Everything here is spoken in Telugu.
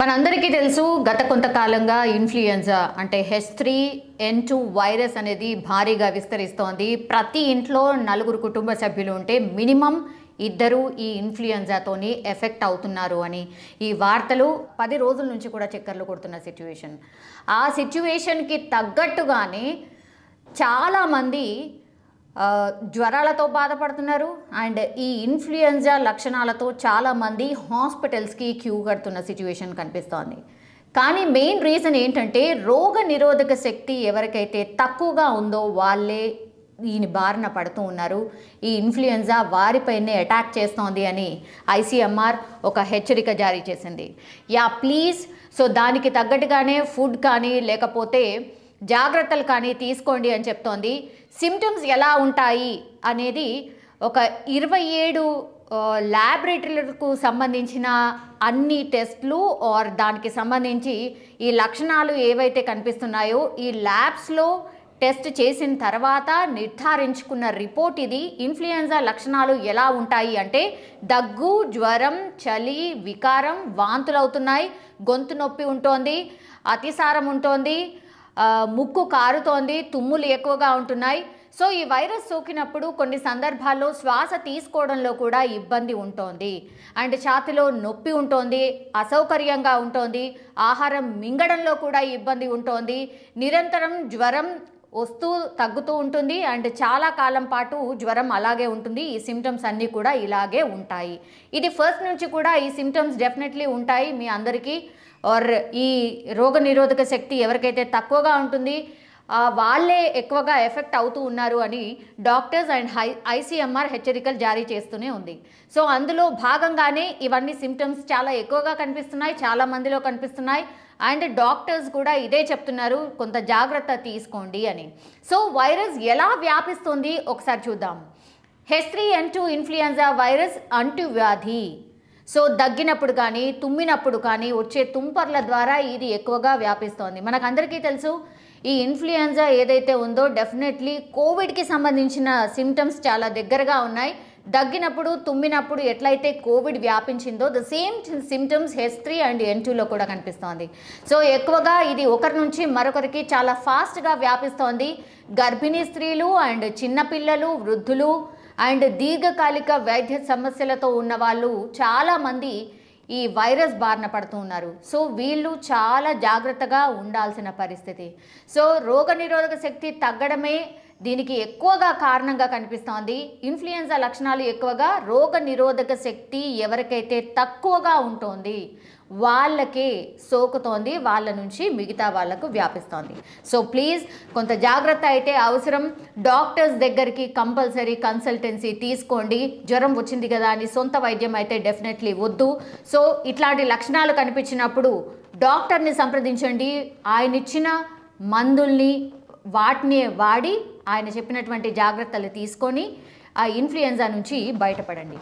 మనందరికీ తెలుసు గత కొంతకాలంగా ఇన్ఫ్లుయెన్జా అంటే H three N two virus అనేది భారీగా విస్తరిస్తోంది ప్రతి ఇంట్లో నలుగురు కుటుంబ సభ్యులు ఉంటే మినిమం ఇద్దరు ఈ ఇన్ఫ్లుయెంజాతోని ఎఫెక్ట్ అవుతున్నారు అని ఈ వార్తలు పది రోజుల నుంచి కూడా చక్కర్లు కొడుతున్న సిచ్యువేషన్ ఆ సిచ్యువేషన్కి తగ్గట్టుగానే చాలామంది జ్వరాలతో బాధపడుతున్నారు అండ్ ఈ ఇన్ఫ్లుయెంజా లక్షణాలతో చాలామంది హాస్పిటల్స్కి క్యూ కడుతున్న సిచ్యువేషన్ కనిపిస్తోంది కానీ మెయిన్ రీజన్ ఏంటంటే రోగ నిరోధక శక్తి ఎవరికైతే తక్కువగా ఉందో వాళ్ళే దీని బారిన పడుతూ ఉన్నారు ఈ ఇన్ఫ్లుయెన్జా వారిపైనే అటాక్ చేస్తోంది అని ఐసీఎంఆర్ ఒక హెచ్చరిక జారీ చేసింది యా ప్లీజ్ సో దానికి తగ్గట్టుగానే ఫుడ్ కానీ లేకపోతే జాగ్రత్తలు కానీ తీసుకోండి అని చెప్తోంది సిమ్టమ్స్ ఎలా ఉంటాయి అనేది ఒక ఇరవై ఏడు ల్యాబరేటరీలకు సంబంధించిన అన్ని టెస్ట్లు ఆర్ దానికి సంబంధించి ఈ లక్షణాలు ఏవైతే కనిపిస్తున్నాయో ఈ ల్యాబ్స్లో టెస్ట్ చేసిన తర్వాత నిర్ధారించుకున్న రిపోర్ట్ ఇది ఇన్ఫ్లుయెన్జా లక్షణాలు ఎలా ఉంటాయి అంటే దగ్గు జ్వరం చలి వికారం వాంతులు అవుతున్నాయి గొంతు నొప్పి ఉంటోంది అతిసారం ఉంటోంది ముక్కు కారుతోంది తుమ్ములు ఎక్కువగా ఉంటున్నాయి సో ఈ వైరస్ సోకినప్పుడు కొన్ని సందర్భాల్లో శ్వాస తీసుకోవడంలో కూడా ఇబ్బంది ఉంటుంది అండ్ ఛాతిలో నొప్పి ఉంటుంది అసౌకర్యంగా ఉంటుంది ఆహారం మింగడంలో కూడా ఇబ్బంది ఉంటుంది నిరంతరం జ్వరం వస్తూ తగ్గుతూ ఉంటుంది అండ్ చాలా కాలం పాటు జ్వరం అలాగే ఉంటుంది ఈ సిమ్టమ్స్ అన్నీ కూడా ఇలాగే ఉంటాయి ఇది ఫస్ట్ నుంచి కూడా ఈ సిమ్టమ్స్ డెఫినెట్లీ ఉంటాయి మీ అందరికీ ఆర్ ఈ రోగ శక్తి ఎవరికైతే తక్కువగా ఉంటుంది వాళ్ళే ఎక్కువగా ఎఫెక్ట్ అవుతూ ఉన్నారు అని డాక్టర్స్ అండ్ హై ఐసీఎంఆర్ హెచ్చరికలు జారీ చేస్తూనే ఉంది సో అందులో భాగంగానే ఇవన్నీ సిమ్టమ్స్ చాలా ఎక్కువగా కనిపిస్తున్నాయి చాలా మందిలో కనిపిస్తున్నాయి అండ్ డాక్టర్స్ కూడా ఇదే చెప్తున్నారు కొంత జాగ్రత్త తీసుకోండి అని సో వైరస్ ఎలా వ్యాపిస్తుంది ఒకసారి చూద్దాం H three N two influenza virus అంటు వ్యాధి సో దగ్గినప్పుడు కానీ తుమ్మినప్పుడు కానీ వచ్చే తుంపర్ల ద్వారా ఇది ఎక్కువగా వ్యాపిస్తోంది మనకందరికీ తెలుసు ఈ ఇన్ఫ్లుయెన్జా ఏదైతే ఉందో డెఫినెట్లీ కోవిడ్కి సంబంధించిన సిమ్టమ్స్ చాలా దగ్గరగా ఉన్నాయి దగ్గినప్పుడు తుమ్మినప్పుడు ఎట్లయితే కోవిడ్ వ్యాపించిందో the same symptoms H three and N టూలో కూడా కనిపిస్తోంది సో ఎక్కువగా ఇది ఒకరి నుంచి మరొకరికి చాలా ఫాస్ట్గా వ్యాపిస్తోంది గర్భిణీ స్త్రీలు అండ్ చిన్నపిల్లలు వృద్ధులు అండ్ దీర్ఘకాలిక వైద్య సమస్యలతో ఉన్న వాళ్ళు చాలామంది ఈ వైరస్ బారిన పడుతూ ఉన్నారు సో వీళ్ళు చాలా జాగ్రత్తగా ఉండాల్సిన పరిస్థితి సో రోగ శక్తి తగ్గడమే దీనికి ఎక్కువగా కారణంగా కనిపిస్తోంది ఇన్ఫ్లుయెన్జా లక్షణాలు ఎక్కువగా రోగ నిరోధక శక్తి ఎవరికైతే తక్కువగా ఉంటుంది వాళ్ళకే సోకుతోంది వాళ్ళ నుంచి మిగతా వాళ్ళకు వ్యాపిస్తోంది సో ప్లీజ్ కొంత జాగ్రత్త అయితే అవసరం డాక్టర్స్ దగ్గరికి కంపల్సరీ కన్సల్టెన్సీ తీసుకోండి జ్వరం వచ్చింది కదా అని సొంత వైద్యం అయితే డెఫినెట్లీ వద్దు సో ఇట్లాంటి లక్షణాలు కనిపించినప్పుడు డాక్టర్ని సంప్రదించండి ఆయన ఇచ్చిన మందుల్ని వాటిని వాడి ఆయన చెప్పినటువంటి జాగ్రత్తలు తీసుకొని ఆ ఇన్ఫ్లుయెన్జా నుంచి బయటపడండి